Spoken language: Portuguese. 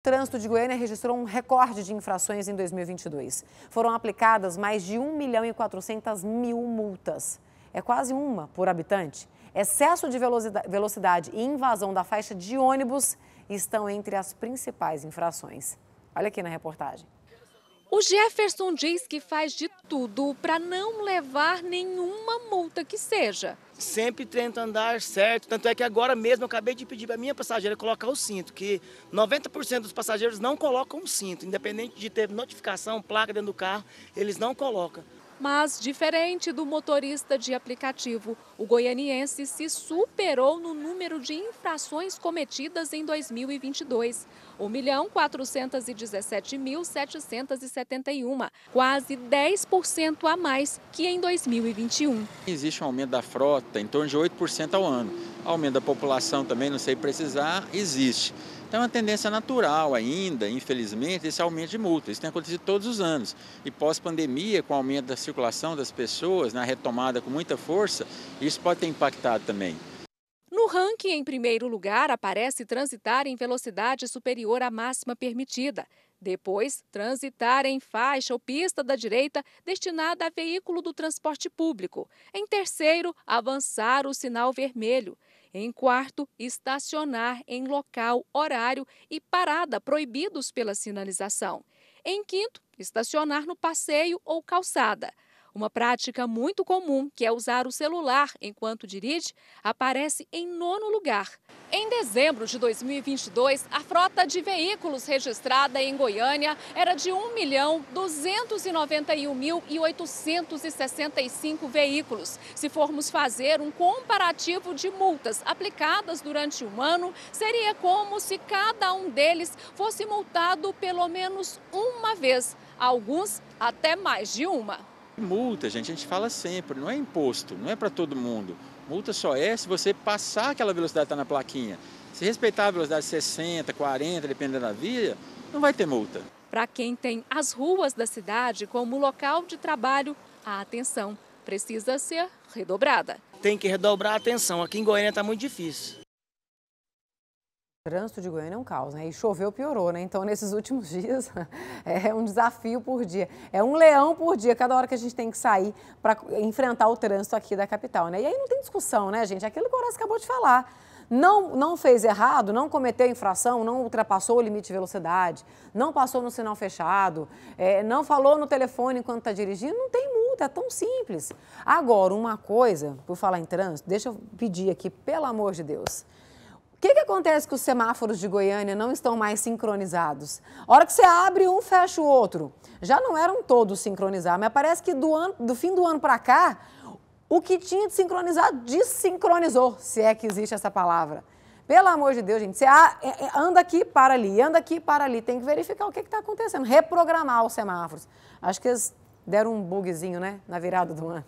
O trânsito de Goiânia registrou um recorde de infrações em 2022. Foram aplicadas mais de 1 milhão e 400 mil multas. É quase uma por habitante. Excesso de velocidade e invasão da faixa de ônibus estão entre as principais infrações. Olha aqui na reportagem. O Jefferson diz que faz de tudo para não levar nenhuma multa que seja sempre tento andar certo. Tanto é que agora mesmo eu acabei de pedir para minha passageira colocar o cinto, que 90% dos passageiros não colocam o cinto, independente de ter notificação, placa dentro do carro, eles não colocam. Mas, diferente do motorista de aplicativo, o goianiense se superou no número de infrações cometidas em 2022. 1.417.771, milhão quase 10% a mais que em 2021. Existe um aumento da frota em torno de 8% ao ano aumento da população também, não sei precisar, existe. Então é uma tendência natural ainda, infelizmente, esse aumento de multa. Isso tem acontecido todos os anos. E pós-pandemia, com o aumento da circulação das pessoas, na retomada com muita força, isso pode ter impactado também. No ranking, em primeiro lugar, aparece transitar em velocidade superior à máxima permitida, depois, transitar em faixa ou pista da direita destinada a veículo do transporte público. Em terceiro, avançar o sinal vermelho. Em quarto, estacionar em local, horário e parada proibidos pela sinalização. Em quinto, estacionar no passeio ou calçada. Uma prática muito comum, que é usar o celular enquanto dirige, aparece em nono lugar. Em dezembro de 2022, a frota de veículos registrada em Goiânia era de 1.291.865 veículos. Se formos fazer um comparativo de multas aplicadas durante um ano, seria como se cada um deles fosse multado pelo menos uma vez, alguns até mais de uma. Multa, gente, a gente fala sempre, não é imposto, não é para todo mundo. Multa só é se você passar aquela velocidade que está na plaquinha. Se respeitar a velocidade de 60, 40, dependendo da via, não vai ter multa. Para quem tem as ruas da cidade como local de trabalho, a atenção precisa ser redobrada. Tem que redobrar a atenção. Aqui em Goiânia está muito difícil. Trânsito de Goiânia é um caos, né? E choveu, piorou, né? Então, nesses últimos dias, é um desafio por dia. É um leão por dia, cada hora que a gente tem que sair para enfrentar o trânsito aqui da capital, né? E aí não tem discussão, né, gente? Aquilo que o Horácio acabou de falar. Não, não fez errado, não cometeu infração, não ultrapassou o limite de velocidade, não passou no sinal fechado, é, não falou no telefone enquanto está dirigindo, não tem multa, é tão simples. Agora, uma coisa, por falar em trânsito, deixa eu pedir aqui, pelo amor de Deus que, que acontece que os semáforos de Goiânia não estão mais sincronizados? A hora que você abre um, fecha o outro. Já não eram todos sincronizados, mas parece que do, ano, do fim do ano para cá, o que tinha de sincronizar desincronizou, se é que existe essa palavra. Pelo amor de Deus, gente, você ah, é, é, anda aqui, para ali, anda aqui, para ali. Tem que verificar o que está acontecendo, reprogramar os semáforos. Acho que eles deram um bugzinho, né, na virada do ano.